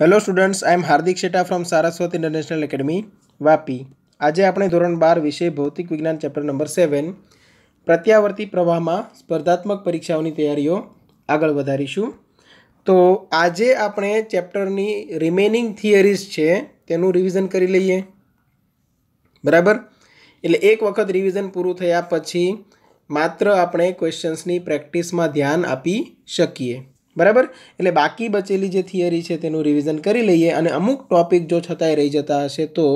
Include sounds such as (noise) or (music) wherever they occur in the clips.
hello students I am Hardik Sheta from Saraswat international academy Vapi આજે આપણે ધોરણ બાર વિષય ભૌતિક વિજ્ઞાન ચેપ્ટર નંબર સેવન પ્રત્યાવર્તી પ્રવાહમાં સ્પર્ધાત્મક પરીક્ષાઓની તૈયારીઓ આગળ વધારીશું તો આજે આપણે ચેપ્ટરની રિમેનિંગ થિયરીઝ છે તેનું રિવિઝન કરી લઈએ બરાબર એટલે એક વખત રિવિઝન પૂરું થયા પછી માત્ર આપણે ક્વેશ્ચન્સની પ્રેક્ટિસમાં ધ્યાન આપી શકીએ બરાબર એટલે બાકી બચેલી જે થિયરી છે તેનું રિવિઝન કરી લઈએ અને અમુક ટોપિક જો છતાંય રહી જતા હશે તો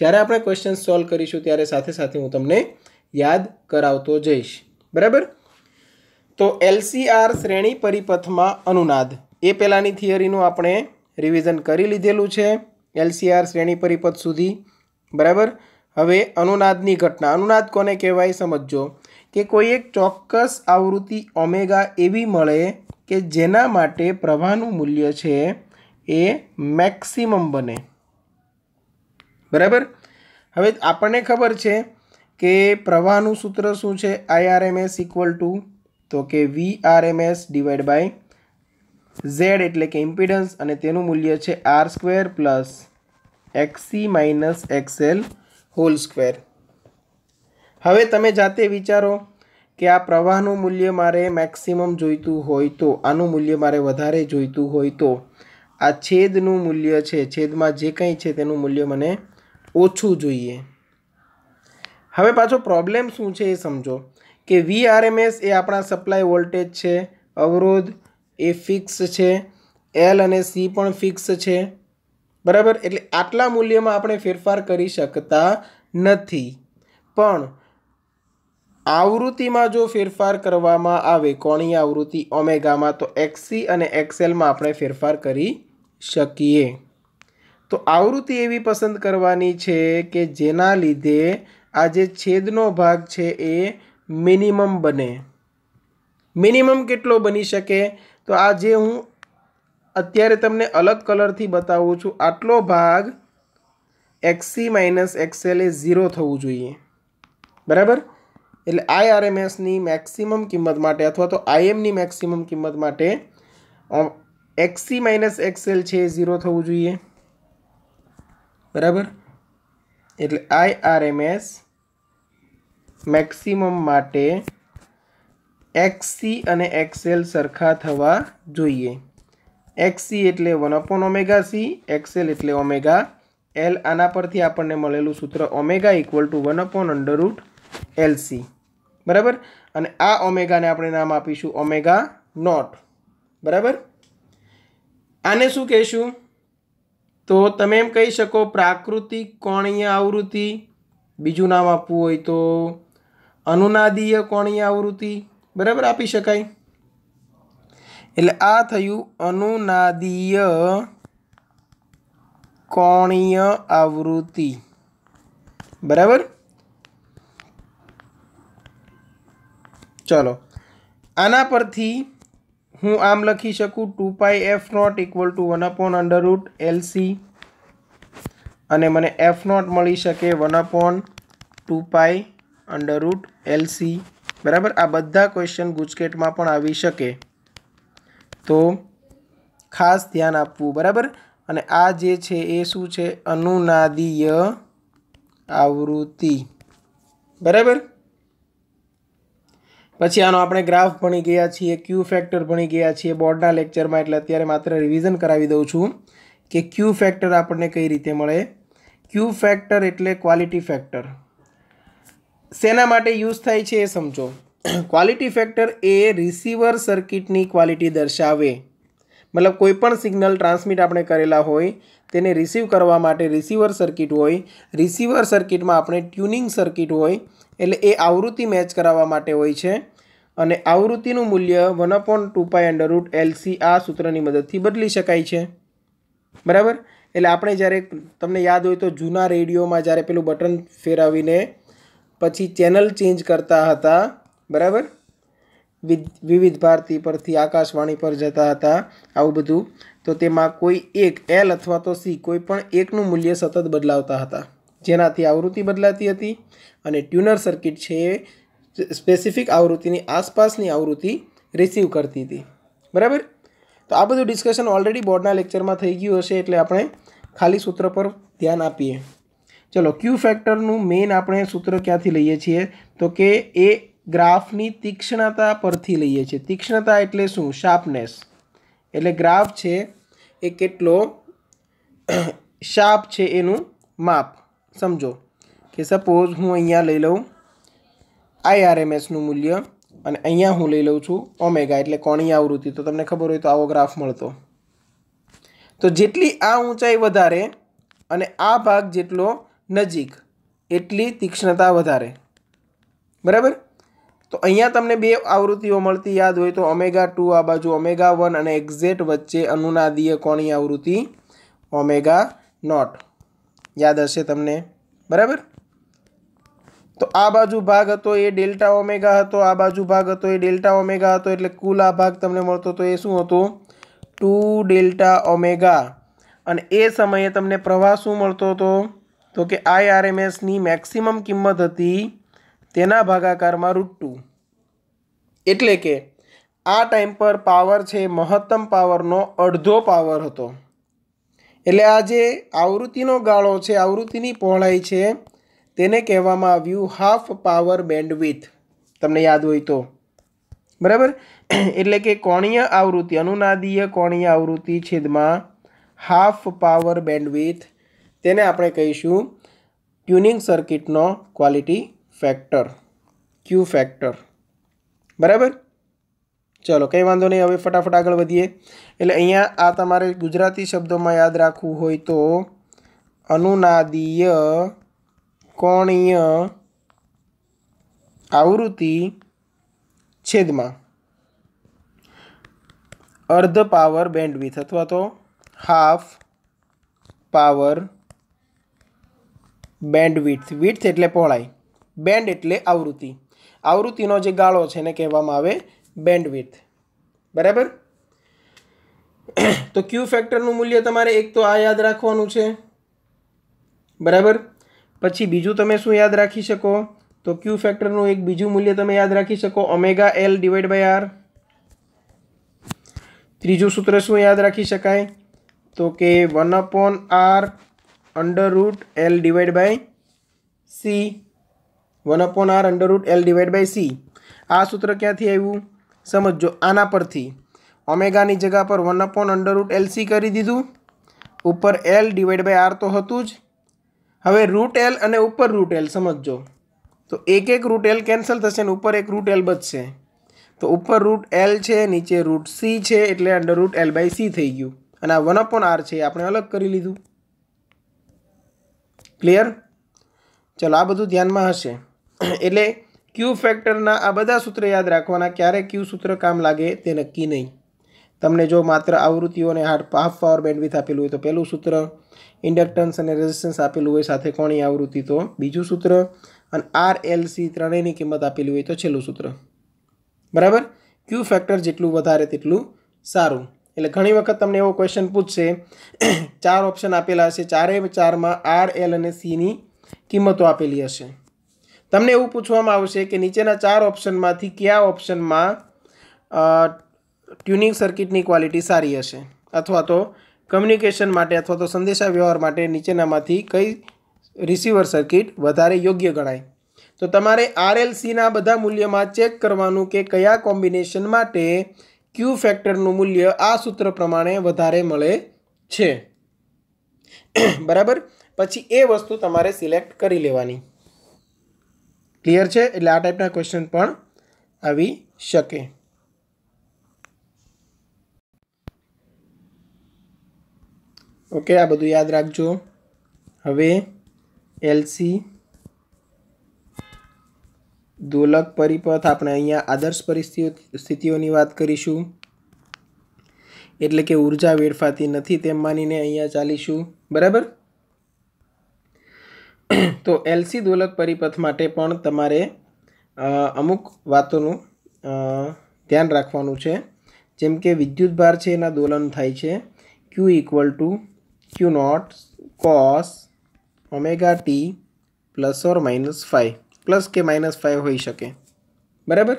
જ્યારે આપણે ક્વેશ્ચન સોલ્વ કરીશું ત્યારે સાથે સાથે હું તમને યાદ કરાવતો જઈશ બરાબર તો એલસીઆર શ્રેણી પરિપથમાં અનુનાદ એ પહેલાંની થિયરીનું આપણે રિવિઝન કરી લીધેલું છે એલસીઆર શ્રેણી પરિપથ સુધી બરાબર હવે અનુનાદની ઘટના અનુનાદ કોને કહેવાય સમજો કે કોઈ એક ચોક્કસ આવૃત્તિ ઓમેગા એવી મળે કે જેના માટે પ્રવાહનું મૂલ્ય છે એ મેક્સિમમ બને બરાબર હવે આપણને ખબર છે કે પ્રવાહનું સૂત્ર શું છે આઈઆરએમએસ ઇક્વલ ટુ તો કે V RMS divide by Z એટલે કે ઇમ્પિડન્સ અને તેનું મૂલ્ય છે R square plus XC minus XL whole square હવે તમે જાતે વિચારો કે આ પ્રવાહનું મૂલ્ય મારે મેક્સિમમ જોઈતું હોય તો આનું મૂલ્ય મારે વધારે જોઈતું હોય તો આ છેદનું મૂલ્ય છે છેદમાં જે કંઈ છે તેનું મૂલ્ય મને ઓછું જોઈએ હવે પાછો પ્રોબ્લેમ શું છે એ સમજો કે વી વીઆરએમએસ એ આપણા સપ્લાય વોલ્ટેજ છે અવરોધ એ ફિક્સ છે એલ અને સી પણ ફિક્સ છે બરાબર એટલે આટલા મૂલ્યમાં આપણે ફેરફાર કરી શકતા નથી પણ આવૃત્તિમાં જો ફેરફાર કરવામાં આવે કોણી આવૃત્તિ ઓમેગામાં તો એક્સસી અને એક્સેલમાં આપણે ફેરફાર કરી શકીએ તો આવૃત્તિ એવી પસંદ કરવાની છે કે જેના લીધે આ જે છેદનો ભાગ છે એ મિનિમમ બને મિનિમમ કેટલો બની શકે તો આ જે હું અત્યારે તમને અલગ કલરથી બતાવું છું આટલો ભાગ એક્સી માઇનસ એક્સએલ એ ઝીરો થવું જોઈએ બરાબર એટલે આઈઆરએમએસની મેક્સિમમ કિંમત માટે અથવા તો આઈએમની મેક્સિમમ કિંમત માટે એક્સસી માઇનસ એક્સએલ છે એ ઝીરો થવું જોઈએ બરાબર એટલે આઈઆરએમએસ મેક્સિમમ માટે એક્સસી અને એક્સેલ સરખા થવા જોઈએ એક્સી એટલે one upon omega C XL એટલે ઓમેગા એલ આના પરથી આપણને મળેલું સૂત્ર omega equal to one upon under root LC બરાબર અને આ ઓમેગાને આપણે નામ આપીશું ઓમેગા નોટ બરાબર આને શું કહેશું તો તમે એમ કહી શકો પ્રાકૃતિક કોણીય આવૃત્તિ બીજું નામ આપવું હોય તો અનુનાદીય કોણીય આવૃત્તિ બરાબર આપી શકાય એટલે આ થયું અનુનાદીય કોણીય આવૃત્તિ બરાબર ચલો આના પરથી હું આમ લખી શકું two pi f naught equal to one upon under root LC અને મને એફ નોટ મળી શકે one upon two pi under root LC બરાબર આ બધા ક્વેશ્ચન ગુજકેટમાં પણ આવી શકે તો ખાસ ધ્યાન આપવું બરાબર અને આ જે છે એ શું છે અનુનાદીય આવૃત્તિ બરાબર પછી આનો આપણે ગ્રાફ ભણી ગયા છીએ ક્યુ ફેક્ટર ભણી ગયા છીએ બોર્ડના લેક્ચરમાં એટલે અત્યારે માત્ર રિવિઝન કરાવી દઉં છું કે ક્યુ ફેક્ટર આપણને કઈ રીતે મળે ક્યુ ફેક્ટર એટલે ક્વોલિટી ફેક્ટર શેના માટે યુઝ થાય છે એ સમજો ક્વોલિટી ફેક્ટર એ રિસીવર સર્કિટની ક્વોલિટી દર્શાવે મતલબ કોઈપણ સિગ્નલ ટ્રાન્સમિટ આપણે કરેલા હોય તેને રિસીવ કરવા માટે રિસીવર સર્કિટ હોય રિસીવર સર્કિટમાં આપણે ટ્યુનિંગ સર્કિટ હોય એટલે એ આવૃત્તિ મેચ કરાવવા માટે હોય છે અને આવૃત્તિનું મૂલ્ય one upon two pi under root LC આ સૂત્રની મદદથી બદલી શકાય છે બરાબર એટલે આપણે જ્યારે તમને યાદ હોય તો જૂના રેડિયોમાં જ્યારે પેલું બટન ફેરવીને પછી ચેનલ ચેન્જ કરતા હતા બરાબર વિવિધ ભારતી પરથી આકાશવાણી પર જતા હતા આવું બધું તો તેમાં કોઈ એક એલ અથવા તો સી કોઈ પણ એકનું મૂલ્ય સતત બદલાવતા હતા જેનાથી આવૃત્તિ બદલાતી હતી અને ટ્યુનર સર્કિટ છે એ સ્પેસિફિક આવૃત્તિની આસપાસની આવૃત્તિ રિસીવ કરતી હતી બરાબર તો આ બધું ડિસ્કશન ઓલરેડી બોર્ડના લેક્ચરમાં થઈ ગયું હશે એટલે આપણે ખાલી સૂત્ર પર ધ્યાન આપીએ ચલો ક્યુ ફેક્ટરનું મેઇન આપણે સૂત્ર ક્યાંથી લઈએ છીએ તો કે એ ગ્રાફની તીક્ષ્ણતા પરથી લઈએ છીએ તીક્ષ્ણતા એટલે શું શાર્પનેસ એટલે ગ્રાફ છે એ કેટલો શાર્પ છે એનું માપ સમજો કે સપોઝ હું અહીંયા લઈ લઉં આઈઆરએમએસનું મૂલ્ય અને અહીંયા હું લઈ લઉં છું ઓમેગા એટલે કોણી આવૃત્તિ તો તમને ખબર હોય તો આવો ગ્રાફ મળતો તો જેટલી આ ઊંચાઈ વધારે અને આ ભાગ જેટલો નજીક એટલી તીક્ષ્ણતા વધારે બરાબર તો અહીંયા તમને બે આવૃત્તિઓ મળતી યાદ હોય તો ઓમેગા ટુ આ બાજુ ઓમેગા વન અને એક્ઝેટ વચ્ચે અનુનાદીય કોણી આવૃત્તિ ઓમેગા નોટ યાદ હશે તમને બરાબર તો આ બાજુ ભાગ હતો એ ડેલ્ટા ઓમેગા હતો આ બાજુ ભાગ હતો એ ડેલ્ટા ઓમેગા હતો એટલે કુલ આ ભાગ તમને મળતો હતો એ શું હતું ટુ ડેલ્ટા ઓમેગા અને એ સમયે તમને પ્રવાહ શું મળતો હતો તો કે આઈ આઈઆરએમએસની મેક્સિમમ કિંમત હતી તેના ભાગાકારમાં રૂટ ટુ એટલે કે આ ટાઈમ પર પાવર છે મહત્તમ પાવરનો અડધો પાવર હતો એટલે આ જે આવૃત્તિનો ગાળો છે આવૃત્તિની પહોળાઈ છે તેને કહેવામાં આવ્યું હાફ પાવર બેન્ડવિથ તમને યાદ હોય તો બરાબર એટલે કે કોણીય આવૃત્તિ અનુનાદીય કોણીય આવૃત્તિ છેદમાં હાફ પાવર બેન્ડવિથ તેને આપણે કહીશું ટ્યુનિંગ સર્કિટનો ક્વોલિટી ફેક્ટર ક્યુ ફેક્ટર બરાબર ચલો કંઈ વાંધો નહીં હવે ફટાફટ આગળ વધીએ એટલે અહીંયા આ તમારે ગુજરાતી શબ્દોમાં યાદ રાખવું હોય તો અનુનાદીય કોણીય આવૃત્તિ છેદમાં અર્ધ પાવર બેન્ડવિથ અથવા તો હાફ પાવર બેન્ડવિથ વિથ એટલે પહોળાઈ બેન્ડ એટલે આવૃત્તિ આવૃત્તિનો જે ગાળો છે એને કહેવામાં આવે બેન્ડવિથ બરાબર તો ક્યુ ફેક્ટરનું મૂલ્ય તમારે એક તો આ યાદ રાખવાનું છે બરાબર પછી બીજું તમે શું યાદ રાખી શકો તો ક્યુ ફેક્ટરનું એક બીજું મૂલ્ય તમે યાદ રાખી શકો omega L divide by R ત્રીજું સૂત્ર શું યાદ રાખી શકાય તો કે one upon R under root L divide by C one upon R under root L divide by C આ સૂત્ર ક્યાંથી આવ્યું સમજો આના પરથી ઓમેગાની જગા પર વન અપોન અંડરરૂટ એલસી કરી દીધું ઉપર એલ ડિવાઈડ બાય આર તો હતું જ હવે રૂટ એલ અને ઉપર રૂટ એલ સમજો તો એક એક રૂટ એલ કેન્સલ થશે અને ઉપર એક રૂટ એલ બચશે તો ઉપર રૂટ એલ છે નીચે રૂટ સી છે એટલે under root L by C થઈ ગયું અને આ વન અપોન આર છે આપણે અલગ કરી લીધું ક્લિયર ચલો આ બધું ધ્યાનમાં હશે એટલે ક્યુ ફેક્ટરના આ બધા સૂત્ર યાદ રાખવાના ક્યારે ક્યુ સૂત્ર કામ લાગે તે નક્કી નહીં તમને જો માત્ર આવૃત્તિઓને હાર્ડ હાફ પાવર બેન્ડવિથ આપેલું હોય તો પહેલું સૂત્ર ઇન્ડક્ટન્સ અને રેઝિસ્ટન્સ આપેલું હોય સાથે કોણી આવૃત્તિ તો બીજું સૂત્ર અને આર એલ સી ત્રણેયની કિંમત આપેલી હોય તો છેલ્લું સૂત્ર બરાબર ક્યુ ફેક્ટર જેટલું વધારે તેટલું સારું એટલે ઘણી વખત તમને એવો ક્વેશ્ચન પૂછશે ચાર ઓપ્શન આપેલા હશે ચારે ચારમાં આર એલ અને સીની કિંમતો આપેલી હશે તમને એવું પૂછવામાં આવશે કે નીચેના ચાર ઓપ્શનમાંથી કયા ઓપ્શનમાં ટ્યુનિંગ સર્કિટની ક્વોલિટી સારી હશે અથવા તો કમ્યુનિકેશન માટે અથવા તો સંદેશાવ્યવહાર માટે નીચેનામાંથી કઈ રિસીવર સર્કિટ વધારે યોગ્ય ગણાય તો તમારે આરએલસીના બધા મૂલ્યમાં ચેક કરવાનું કે કયા કોમ્બિનેશન માટે ક્યુ ફેક્ટરનું મૂલ્ય આ સૂત્ર પ્રમાણે વધારે મળે છે બરાબર પછી એ વસ્તુ તમારે સિલેક્ટ કરી લેવાની ક્લિયર છે એટલે આ ટાઈપના ક્વેશ્ચન પણ આવી શકે ઓકે આ બધું યાદ રાખજો હવે એલસી દોલક પરિપથ આપણે અહીંયા આદર્શ પરિસ્થિતિઓ સ્થિતિઓની વાત કરીશું એટલે કે ઉર્જા વેડફાતી નથી તેમ માનીને અહીંયા ચાલીશું બરાબર (clears throat) તો એલસી દોલક પરિપથ માટે પણ તમારે અમુક વાતોનું ધ્યાન રાખવાનું છે જેમ કે વિદ્યુત ભાર છે એના દોલન થાય છે Q equal to Q naught cos omega t plus or minus five plus કે માઇનસ ફાઇવ હોઈ શકે બરાબર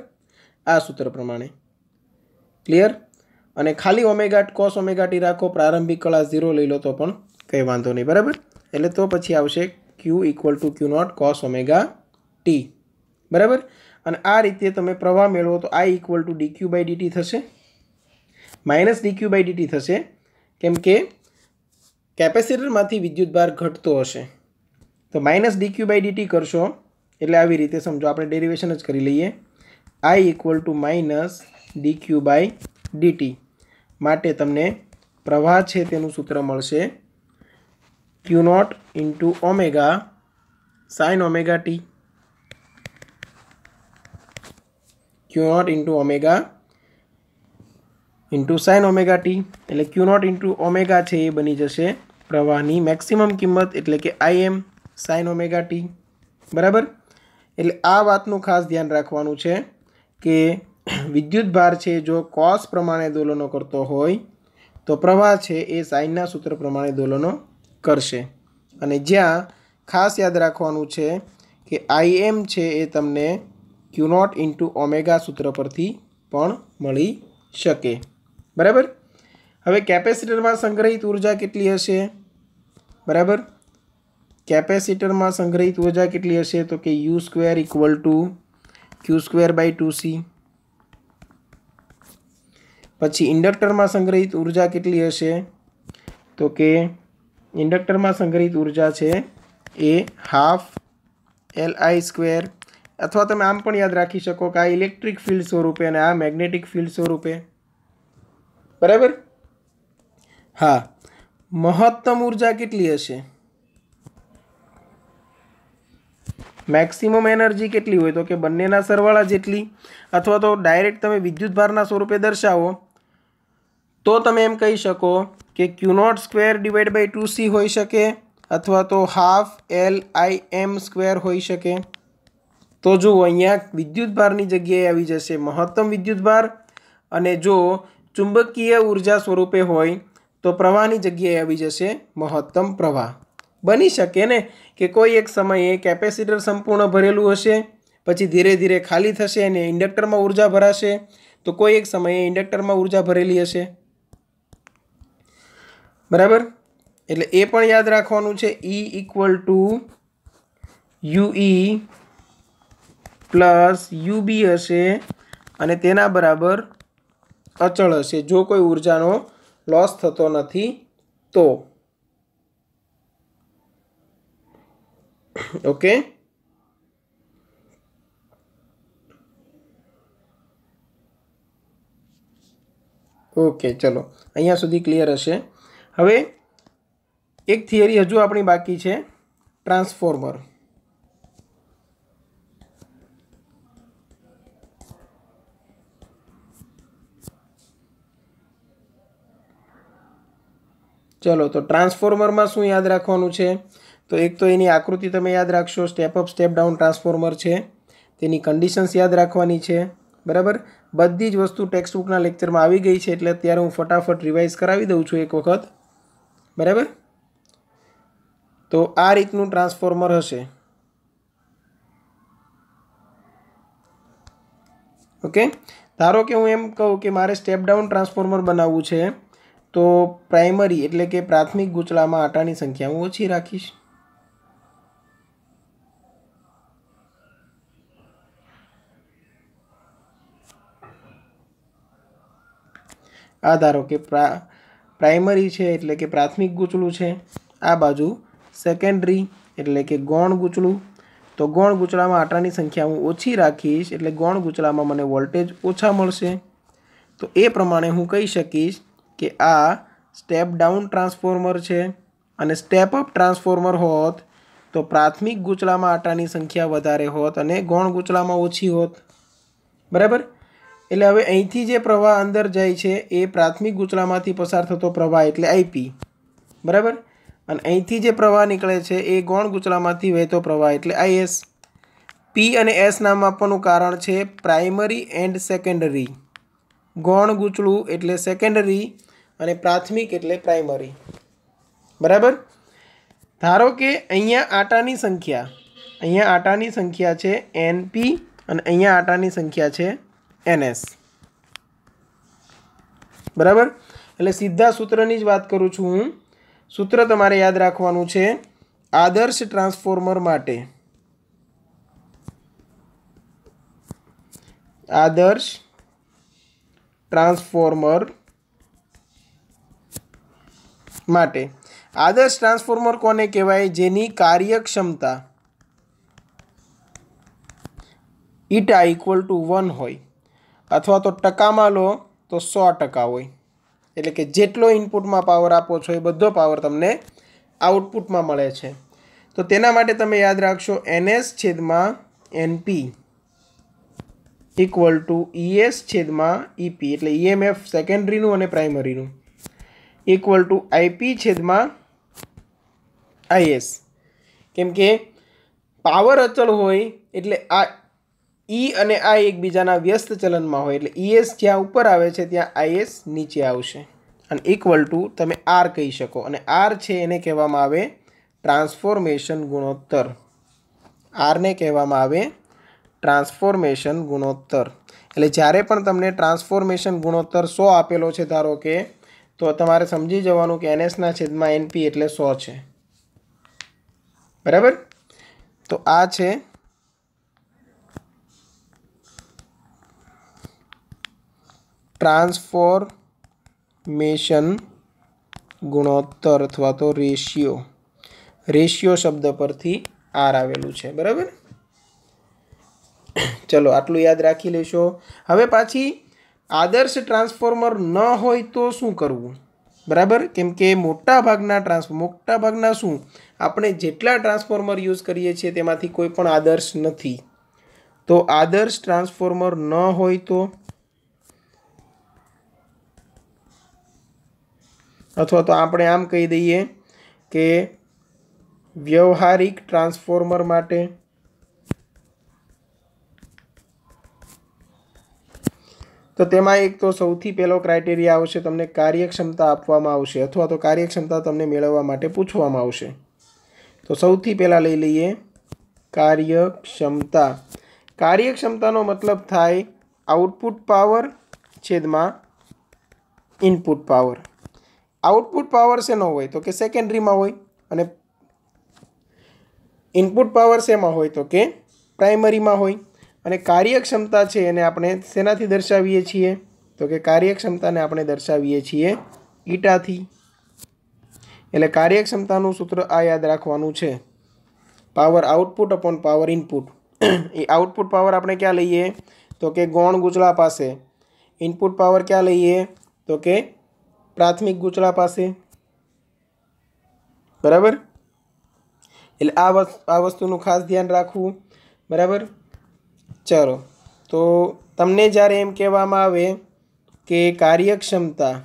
આ સૂત્ર પ્રમાણે ક્લિયર અને ખાલી ઓમેગા કોસ ઓમેગા ટી રાખો પ્રારંભિક કળા ઝીરો લઈ લો તો પણ કંઈ વાંધો નહીં બરાબર એટલે તો પછી આવશે Q equal to Q naught cos omega t બરાબર અને આ રીતે તમે પ્રવાહ મેળવો તો I equal to dQ by dt થશે માઇનસ ડીક્યુ બાય ડીટી થશે કેમ કે કેપેસિટરમાંથી વિદ્યુતભાર ઘટતો હશે તો માઇનસ ડીક્યુ બાય ડીટી કરશો એટલે આવી રીતે સમજો આપણે ડેરિવેશન જ કરી લઈએ I equal to minus dQ by dt માટે તમને પ્રવાહ છે તેનું સૂત્ર મળશે Q naught into omega sine omega t Q naught into omega into sine omega t એટલે ક્યુ નોટ ઇન્ટુ ઓમેગા છે એ બની જશે પ્રવાહની મેક્સિમમ કિંમત એટલે કે I M sine omega t બરાબર એટલે આ વાતનું ખાસ ધ્યાન રાખવાનું છે કે વિદ્યુત ભાર છે જો કોસ પ્રમાણે દોલનો કરતો હોય તો પ્રવાહ છે એ સાઇનના સૂત્ર પ્રમાણે દોલનો કરશે અને જ્યાં ખાસ યાદ રાખવાનું છે કે આઈએમ છે એ તમને ક્યુ નોટ ઇન્ટુ ઓમેગા સૂત્ર પરથી પણ મળી શકે બરાબર હવે કેપેસિટરમાં સંગ્રહિત ઉર્જા કેટલી હશે બરાબર કેપેસિટરમાં સંગ્રહિત ઉર્જા કેટલી હશે તો કે U square equal to Q square by two C પછી ઇન્ડક્ટરમાં સંગ્રહિત ઉર્જા કેટલી હશે તો કે ઇન્ડક્ટરમાં સંગ્રહિત ઉર્જા છે એ હાફ એલ આઈ સ્ક્વેર અથવા તમે આમ પણ યાદ રાખી શકો કે આ ઇલેક્ટ્રિક ફિલ્ડ સ્વરૂપે અને આ મેગ્નેટિક ફિલ્ડ સ્વરૂપે બરાબર હા મહત્તમ ઉર્જા કેટલી હશે મેક્સિમમ એનર્જી કેટલી હોય તો કે બંનેના સરવાળા જેટલી અથવા તો ડાયરેક્ટ તમે વિદ્યુતભારના સ્વરૂપે દર્શાવો તો તમે એમ કહી શકો કે Q naught square divide by two C હોઈ શકે અથવા તો half L I M square હોઈ શકે તો જો અહીંયા વિદ્યુતભારની જગ્યાએ આવી જશે મહત્તમ વિદ્યુતભાર અને જો ચુંબકીય ઉર્જા સ્વરૂપે હોય તો પ્રવાહની જગ્યાએ આવી જશે મહત્તમ પ્રવાહ બની શકે ને કે કોઈ એક સમયે કેપેસિટર સંપૂર્ણ ભરેલું હશે પછી ધીરે ધીરે ખાલી થશે અને ઇન્ડક્ટરમાં ઉર્જા ભરાશે તો કોઈ એક સમયે ઇન્ડક્ટરમાં ઉર્જા ભરેલી હશે બરાબર એટલે એ પણ યાદ રાખવાનું છે E equal to UE plus UB હશે અને તેના બરાબર અચળ હશે જો કોઈ ઉર્જાનો લોસ થતો નથી તો ઓકે ઓકે ચલો અહીંયા સુધી ક્લિયર હશે હવે એક થિયરી હજુ આપણી બાકી છે ટ્રાન્સફોર્મર ચલો તો ટ્રાન્સફોર્મરમાં શું યાદ રાખવાનું છે તો એક તો એની આકૃતિ તમે યાદ રાખશો step up step down transformer છે તેની કન્ડિશન્સ યાદ રાખવાની છે બરાબર બધી જ વસ્તુ ટેક્સ્ટબુકના લેક્ચરમાં આવી ગઈ છે એટલે અત્યારે હું ફટાફટ રિવાઇઝ કરાવી દઉં છું એક વખત બરાબર તો આ રીતનું ટ્રાન્સફોર્મર હશે ઓકે ધારો કે હું એમ કહું કે મારે સ્ટેપ ડાઉન ટ્રાન્સફોર્મર બનાવવું છે તો પ્રાઇમરી એટલે કે પ્રાથમિક ગૂંચળામાં આટાની સંખ્યા હું ઓછી રાખીશ આ ધારો કે પ્રા પ્રાઇમરી છે એટલે કે પ્રાથમિક ગૂંચળું છે આ બાજુ સેકન્ડરી એટલે કે ગૌણ ગૂંચળું તો ગૌણ ગૂંચળામાં આટાની સંખ્યા હું ઓછી રાખીશ એટલે ગૌણ ગૂંચળામાં મને વોલ્ટેજ ઓછા મળશે તો એ પ્રમાણે હું કહી શકીશ કે આ સ્ટેપ ડાઉન ટ્રાન્સફોર્મર છે અને સ્ટેપ અપ ટ્રાન્સફોર્મર હોત તો પ્રાથમિક ગૂંચળામાં આટાની સંખ્યા વધારે હોત અને ગૌણ ગૂંચળામાં ઓછી હોત બરાબર એટલે હવે અહીંથી જે પ્રવાહ અંદર જાય છે એ પ્રાથમિક ગુચળામાંથી પસાર થતો પ્રવાહ એટલે આઈપી બરાબર અને અહીંથી જે પ્રવાહ નીકળે છે એ ગૌણ ગુચળામાંથી વહેતો પ્રવાહ એટલે આઈએસ પી અને એસ નામ આપવાનું કારણ છે પ્રાઇમરી એન્ડ સેકન્ડરી ગૌણ ગૂંચળું એટલે સેકન્ડરી અને પ્રાથમિક એટલે પ્રાઇમરી બરાબર ધારો કે અહીંયા આટાની સંખ્યા અહીંયા આટાની સંખ્યા છે એનપી અને અહીંયા આટાની સંખ્યા છે એનએસ બરાબર એટલે સીધા સૂત્રની જ વાત કરું છું હું સૂત્ર તમારે યાદ રાખવાનું છે આદર્શ ટ્રાન્સફોર્મર માટે આદર્શ ટ્રાન્સફોર્મર માટે આદર્શ ટ્રાન્સફોર્મર કોને કહેવાય જેની કાર્યક્ષમતા ઇટા ઇક્વલ ટુ વન હોય અથવા તો ટકામાં લો તો સો ટકા હોય એટલે કે જેટલો ઇનપુટમાં પાવર આપો છો એ બધો પાવર તમને આઉટપુટમાં મળે છે તો તેના માટે તમે યાદ રાખશો એનએસ છેદમાં એનપી ઇક્વલ ટુ ઈએસ છેદમાં ઈપી એટલે ઈએમએફ સેકન્ડરીનું અને પ્રાઇમરીનું ઇક્વલ ટુ આઈપી છેદમાં આઈએસ કેમ કે પાવર અચલ હોય એટલે આ ઈ અને આ એકબીજાના વ્યસ્ત ચલનમાં હોય એટલે ઈએસ જ્યાં ઉપર આવે છે ત્યાં આઈએસ નીચે આવશે અને ઇક્વલ ટુ તમે આર કહી શકો અને આર છે એને કહેવામાં આવે ટ્રાન્સફોર્મેશન ગુણોત્તર આરને કહેવામાં આવે ટ્રાન્સફોર્મેશન ગુણોત્તર એટલે જ્યારે પણ તમને ટ્રાન્સફોર્મેશન ગુણોત્તર સો આપેલો છે ધારો કે તો તમારે સમજી જવાનું કે એનએસના છેદમાં એનપી એટલે સો છે બરાબર તો આ છે ટ્રાન્સફોર્મેશન ગુણોત્તર અથવા તો રેશિયો રેશિયો શબ્દ પરથી આર આવેલું છે બરાબર ચલો આટલું યાદ રાખી લેશો હવે પાછી આદર્શ ટ્રાન્સફોર્મર ન હોય તો શું કરવું બરાબર કેમ કે મોટા ભાગના ટ્રાન્સ મોટા ભાગના શું આપણે જેટલા ટ્રાન્સફોર્મર યુઝ કરીએ છીએ તેમાંથી કોઈ પણ આદર્શ નથી તો આદર્શ ટ્રાન્સફોર્મર ન હોય તો અથવા તો આપણે આમ કહી દઈએ કે વ્યવહારિક ટ્રાન્સફોર્મર માટે તો તેમાં એક તો સૌથી પહેલો ક્રાઇટેરિયા આવશે તમને કાર્યક્ષમતા આપવામાં આવશે અથવા તો કાર્યક્ષમતા તમને મેળવવા માટે પૂછવામાં આવશે તો સૌથી પહેલાં લઈ લઈએ કાર્યક્ષમતા કાર્યક્ષમતાનો મતલબ થાય આઉટપુટ પાવર છેદમાં ઇનપુટ પાવર આઉટપુટ પાવર શેનો હોય તો કે સેકન્ડરીમાં હોય અને ઇનપુટ પાવર શેમાં હોય તો કે પ્રાઇમરીમાં હોય અને કાર્યક્ષમતા છે એને આપણે શેનાથી દર્શાવીએ છીએ તો કે કાર્યક્ષમતાને આપણે દર્શાવીએ છીએ ઈટાથી એટલે કાર્યક્ષમતાનું સૂત્ર આ યાદ રાખવાનું છે power output upon power input એ આઉટપુટ પાવર આપણે ક્યાં લઈએ તો કે ગૌણ ગુજરા પાસે ઇનપુટ પાવર ક્યાં લઈએ તો કે પ્રાથમિક ગૂંચળા પાસે બરાબર એટલે આ આ વસ્તુનું ખાસ ધ્યાન રાખવું બરાબર ચાલો તો તમને જ્યારે એમ કહેવામાં આવે કે કાર્યક્ષમતા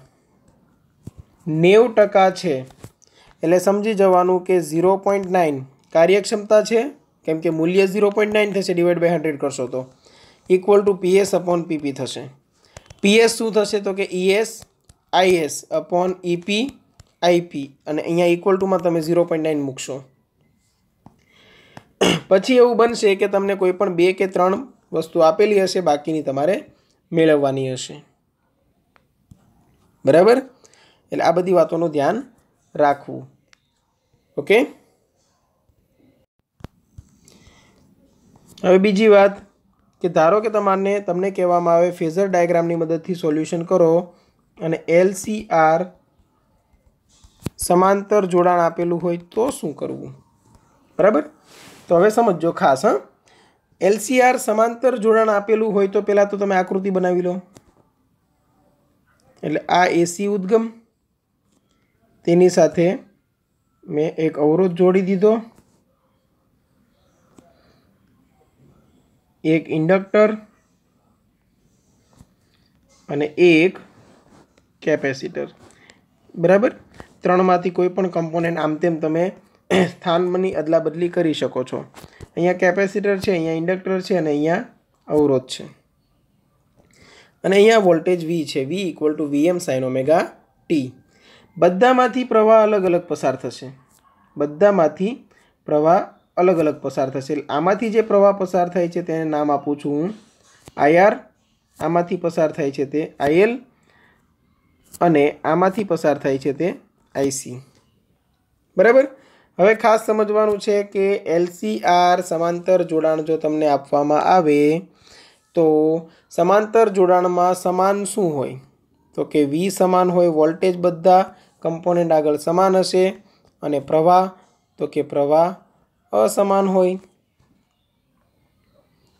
નેવું ટકા છે એટલે સમજી જવાનું કે ઝીરો પોઈન્ટ નાઇન કાર્યક્ષમતા છે કેમ કે મૂલ્ય ઝીરો પોઈન્ટ નાઇન થશે ડિવાઈડ બાય હંડ્રેડ કરશો તો equal to PS upon PP થશે પીએસ શું થશે તો કે ES IS upon EP IP અને અહીંયા ઇક્વલ ટુમાં તમે ઝીરો પોઈન્ટ નાઇન મૂકશો પછી એવું બનશે કે તમને કોઈ પણ બે કે ત્રણ વસ્તુ આપેલી હશે બાકીની તમારે મેળવવાની હશે બરાબર એટલે આ બધી વાતોનું ધ્યાન રાખવું ઓકે હવે બીજી વાત કે ધારો કે તમારને તમને કહેવામાં આવે ફેઝર ડાયાગ્રામની મદદથી સોલ્યુશન કરો અને એલસીઆર સમાંતર જોડાણ આપેલું હોય તો શું કરવું બરાબર તો હવે સમજો ખાસ હા એલસીઆર સમાંતર જોડાણ આપેલું હોય તો પહેલાં તો તમે આકૃતિ બનાવી લો એટલે આ એસી ઉદ્ગમ તેની સાથે મેં એક અવરોધ જોડી દીધો એક ઇન્ડક્ટર અને એક કેપેસિટર બરાબર ત્રણમાંથી કોઈ પણ કમ્પોનન્ટ આમ તેમ તમે (clears throat) સ્થાનની અદલાબદલી કરી શકો છો અહીંયા કેપેસિટર છે અહીંયા ઇન્ડક્ટર છે અને અહીંયા અવરોધ છે અને અહીંયા વોલ્ટેજ વી છે V equal to VM sine omega t બધામાંથી પ્રવાહ અલગ અલગ પસાર થશે બધામાંથી પ્રવાહ અલગ અલગ પસાર થશે આમાંથી જે પ્રવાહ પસાર થાય છે તેને નામ આપું છું હું આઈઆર આમાંથી પસાર થાય છે તે આઈએલ અને આમાંથી પસાર થાય છે તે આઈસી બરાબર હવે ખાસ સમજવાનું છે કે એલસીઆર સમાંતર જોડાણ જો તમને આપવામાં આવે તો સમાંતર જોડાણમાં સમાન શું હોય તો કે વી સમાન હોય વોલ્ટેજ બધા કમ્પોનેન્ટ આગળ સમાન હશે અને પ્રવાહ તો કે પ્રવાહ અસમાન હોય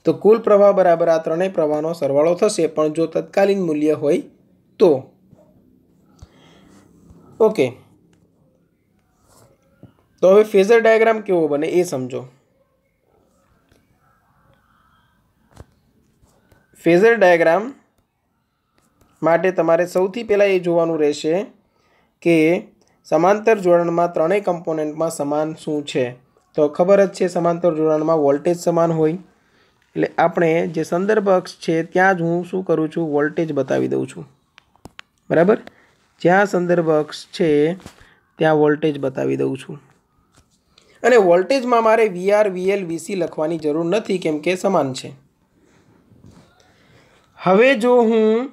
તો કુલ પ્રવાહ બરાબર આ ત્રણેય પ્રવાહનો સરવાળો થશે પણ જો તત્કાલીન મૂલ્ય હોય તો ઓકે તો હવે ફેઝર ડાયાગ્રામ કેવો બને એ સમજો ફેઝર ડાયાગ્રામ માટે તમારે સૌથી પહેલાં એ જોવાનું રહેશે કે સમાંતર જોડાણમાં ત્રણેય કમ્પોનન્ટમાં સમાન શું છે તો ખબર જ છે સમાંતર જોડાણમાં વોલ્ટેજ સમાન હોય એટલે આપણે જે સંદર્ભ અક્ષ છે ત્યાં જ હું શું કરું છું વોલ્ટેજ બતાવી દઉં છું બરાબર જ્યાં સંદર્ભ અક્ષ છે ત્યાં વોલ્ટેજ બતાવી દઉં છું અને વોલ્ટેજમાં મારે વીઆર વીએલ વીસી લખવાની જરૂર નથી કેમ કે સમાન છે હવે જો હું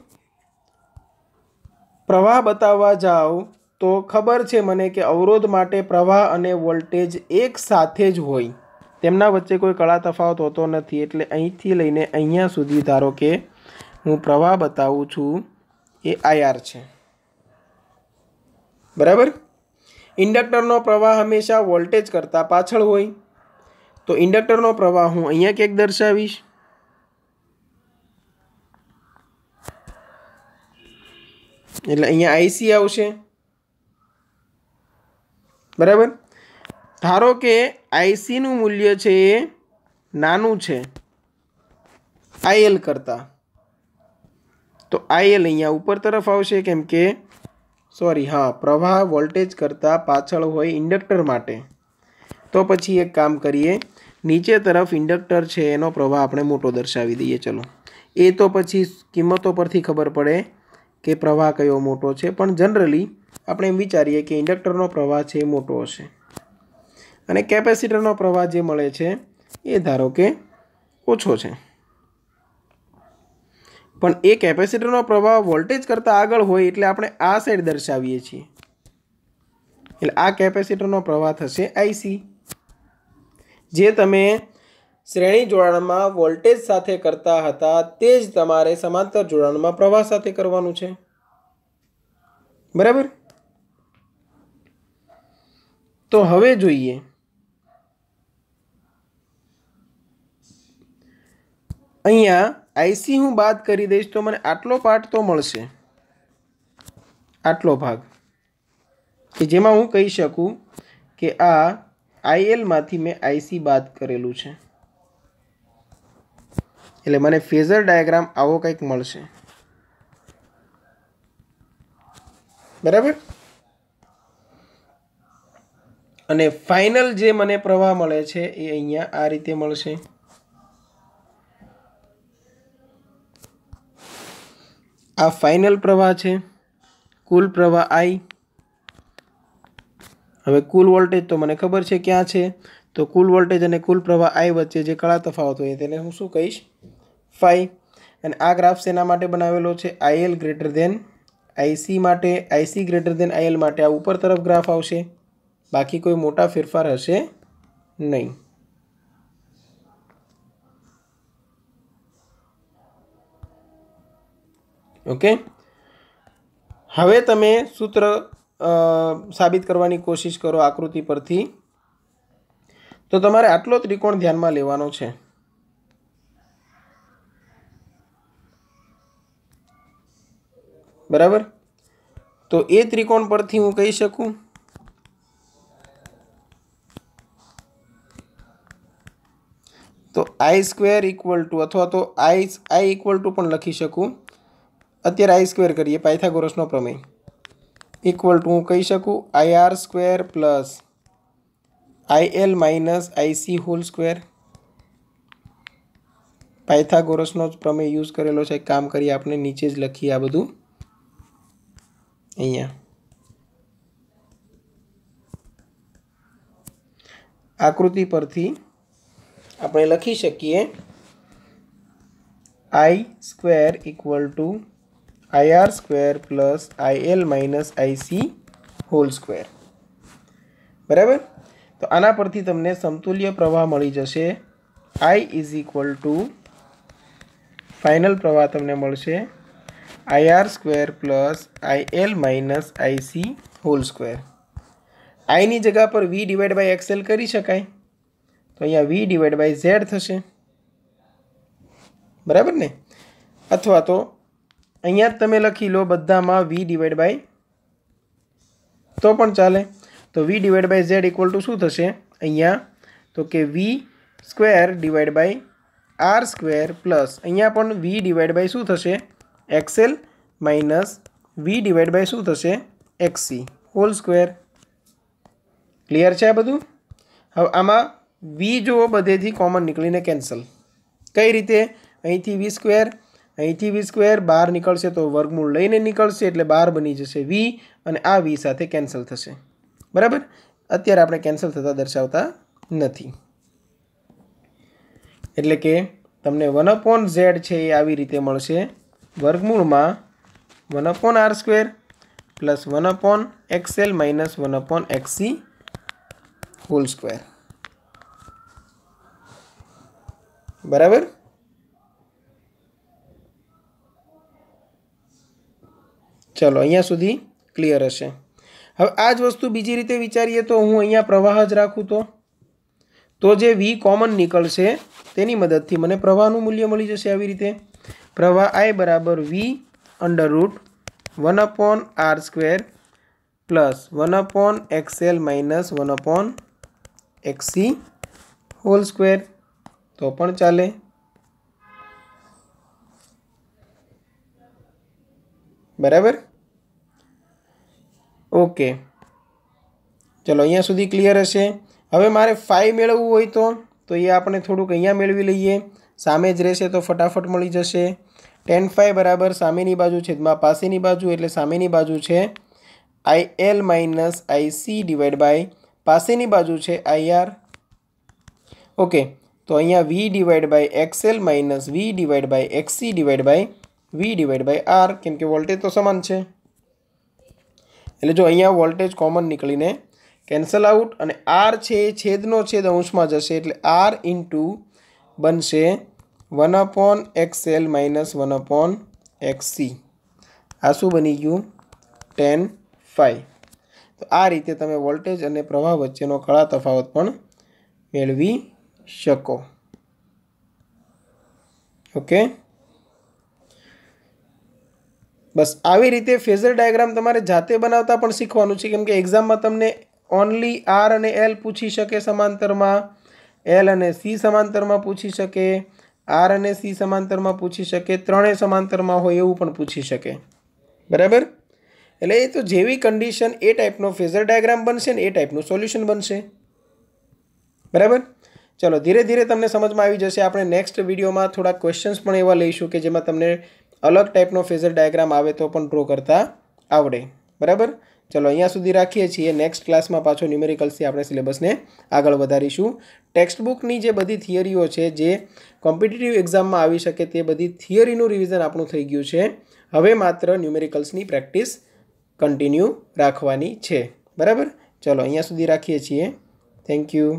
પ્રવાહ બતાવવા જાઉં તો ખબર છે મને કે અવરોધ માટે પ્રવાહ અને વોલ્ટેજ એક સાથે જ હોય તેમના વચ્ચે કોઈ કળા તફાવત હોતો નથી એટલે અહીંથી લઈને અહીંયા સુધી ધારો કે હું પ્રવાહ બતાવું છું એ આઈઆર છે બરાબર ઇન્ડક્ટરનો પ્રવાહ હંમેશા વોલ્ટેજ કરતાં પાછળ હોય તો ઇન્ડક્ટરનો પ્રવાહ હું અહીંયા ક્યાંક દર્શાવીશ એટલે અહીંયા આઈસી આવશે બરાબર ધારો કે આઈસીનું મૂલ્ય છે એ નાનું છે આઈએલ કરતાં તો આઈએલ અહીંયા ઉપર તરફ આવશે કેમ કે સોરી હા પ્રવાહ વોલ્ટેજ કરતાં પાછળ હોય ઇન્ડક્ટર માટે તો પછી એક કામ કરીએ નીચે તરફ ઇન્ડક્ટર છે એનો પ્રવાહ આપણે મોટો દર્શાવી દઈએ ચલો એ તો પછી કિંમતો પરથી ખબર પડે કે પ્રવાહ કયો મોટો છે પણ જનરલી આપણે એમ વિચારીએ કે ઇન્ડક્ટરનો પ્રવાહ છે એ મોટો હશે અને કેપેસિટરનો પ્રવાહ જે મળે છે એ ધારો કે ઓછો છે પણ એ કેપેસિટરનો પ્રભાવ વોલ્ટેજ કરતાં આગળ હોય એટલે આપણે આ સાઈડ દર્શાવીએ છીએ એટલે આ કેપેસિટરનો પ્રવાહ થશે આઈસી જે તમે શ્રેણી જોડાણમાં વોલ્ટેજ સાથે કરતા હતા તે જ તમારે સમાંતર જોડાણમાં પ્રવાહ સાથે કરવાનું છે બરાબર તો હવે જોઈએ અહીંયા આઈસી હું બાદ કરી દઈશ તો મને આટલો પાર્ટ તો મળશે આટલો ભાગ કે જેમાં હું કહી શકું કે આ આઈએલમાંથી મેં આઈસી બાદ કરેલું છે એટલે મને ફેઝર ડાયાગ્રામ આવો કંઈક મળશે બરાબર અને ફાઇનલ જે મને પ્રવાહ મળે છે એ અહીંયા આ રીતે મળશે આ ફાઇનલ પ્રવાહ છે કુલ પ્રવાહ આઈ હવે કુલ વોલ્ટેજ તો મને ખબર છે ક્યાં છે તો કુલ વોલ્ટેજ અને કુલ પ્રવાહ આઈ વચ્ચે જે કળા તફાવત હોય તેને હું શું કહીશ ફાઈ અને આ ગ્રાફ શેના માટે બનાવેલો છે આઈએલ ગ્રેટર દેન આઈસી માટે આઈસી ગ્રેટર દેન આઈએલ માટે આ ઉપર તરફ ગ્રાફ આવશે બાકી કોઈ મોટા ફેરફાર હશે નહીં ઓકે હવે તમે સૂત્ર સાબિત કરવાની કોશિશ કરો આકૃતિ પરથી તો તમારે આટલો ત્રિકોણ ધ્યાનમાં લેવાનો છે બરાબર તો એ ત્રિકોણ પરથી હું કહી શકું તો આઈ સ્ક્વેર ઇક્વલ ટુ અથવા તો આઈ આઈ ઇક્વલ ટુ પણ લખી શકું અત્યારે આઈ સ્ક્વેર કરીએ પાયથાગોરસનો પ્રમેય ઇક્વલ ટુ હું કહી શકું I R square plus I L minus IC whole square પાયથાગોરસનો જ પ્રમેય યુઝ કરેલો છે કામ કરીએ આપણે નીચે જ લખીએ આ બધું અહીંયા આકૃતિ પરથી આપણે લખી શકીએ I square equal to IR square plus IL minus IC whole square બરાબર તો આના પરથી તમને સમતુલ્ય પ્રવાહ મળી જશે I is equal to final પ્રવાહ તમને મળશે IR square plus IL minus IC whole square આઈની જગ્યા પર વી ડિવાઈડ બાય એક્સએલ કરી શકાય તો અહીંયા વી ડિવાઈડ બાય ઝેડ થશે બરાબર ને અથવા તો અહીંયા તમે લખી લો બધામાં વી ડિવાઈડ બાય તો પણ ચાલે તો V divide by Z equal to શું થશે અહીંયા તો કે V square divide by R square plus અહીંયા પણ વી ડિવાઈડ બાય શું થશે XL minus V divide by શું થશે એક્સી હોલ સ્ક્વેર ક્લિયર છે આ બધું હવે આમાં વી જુઓ બધેથી કોમન નીકળીને કેન્સલ કઈ રીતે અહીંથી વી સ્ક્વેર અહીંથી વી સ્ક્વેર બહાર નીકળશે તો વર્ગમૂળ લઈને નીકળશે એટલે બહાર બની જશે વી અને આ વી સાથે કેન્સલ થશે બરાબર અત્યારે આપણે કેન્સલ થતાં દર્શાવતા નથી એટલે કે તમને વન અપોન ઝેડ છે એ આવી રીતે મળશે વર્ગમૂળમાં one upon R square plus one upon XL minus one upon XC whole square બરાબર ચલો અહીંયા સુધી ક્લિયર હશે હવે આ જ વસ્તુ બીજી રીતે વિચારીએ તો હું અહીંયા પ્રવાહ જ રાખું તો તો જે વી કોમન નીકળશે તેની મદદથી મને પ્રવાહનું મૂલ્ય મળી જશે આવી રીતે પ્રવાહ આય બરાબર V under root one upon R square plus one upon XL minus one upon XC whole square તો પણ ચાલે બરાબર ઓકે ચલો અહીંયા સુધી ક્લિયર હશે હવે મારે ફાઈ મેળવવું હોય તો તો એ આપણે થોડુંક અહીંયા મેળવી લઈએ સામે જ રહેશે તો ફટાફટ મળી જશે ટેન ફાઈ બરાબર સામેની બાજુ છેદમાં પાસેની બાજુ એટલે સામેની બાજુ છે I L minus I C divide by પાસેની બાજુ છે આઈ આર ઓકે તો અહીંયા V divide by XL minus V divide by XC divide by V divide by R કેમ કે વોલ્ટેજ તો સમાન છે એટલે જો અહીંયા વોલ્ટેજ કોમન નીકળીને કેન્સલ આઉટ અને આર છે એ છેદનો છેદ અંશમાં જશે એટલે આર ઇન્ટુ બનશે one upon X L minus one upon X C આ શું બની ગયું ટેન ફાઈવ તો આ રીતે તમે વોલ્ટેજ અને પ્રવાહ વચ્ચેનો કળા તફાવત પણ મેળવી શકો ઓકે બસ આવી રીતે ફેઝર ડાયાગ્રામ તમારે જાતે બનાવતા પણ શીખવાનું છે કેમ કે એક્ઝામમાં તમને ઓનલી આર અને એલ પૂછી શકે સમાંતરમાં એલ અને સી સમાંતરમાં પૂછી શકે આર અને સી સમાંતરમાં પૂછી શકે ત્રણેય સમાંતરમાં હોય એવું પણ પૂછી શકે બરાબર એટલે એ તો જેવી કન્ડિશન એ ટાઈપનો ફેઝર ડાયાગ્રામ બનશે ને એ ટાઈપનું સોલ્યુશન બનશે બરાબર ચલો ધીરે ધીરે તમને સમજમાં આવી જશે આપણે નેક્સ્ટ વિડીયોમાં થોડા ક્વેશ્ચન્સ પણ એવા લઈશું કે જેમાં તમને અલગ ટાઈપનો ફેઝર ડાયાગ્રામ આવે તો પણ ડ્રો કરતા આવડે બરાબર ચલો અહીંયા સુધી રાખીએ છીએ નેક્સ્ટ ક્લાસમાં પાછો ન્યુમેરિકલ્સથી આપણે સિલેબસને આગળ વધારીશું ટેક્સ્ટ બુકની જે બધી થિયરીઓ છે જે કોમ્પિટિટિવ એક્ઝામમાં આવી શકે તે બધી થિયરીનું રિવિઝન આપણું થઈ ગયું છે હવે માત્ર ન્યુમેરિકલ્સની પ્રેક્ટિસ કન્ટિન્યુ રાખવાની છે બરાબર ચલો અહીંયા સુધી રાખીએ છીએ થેન્ક યુ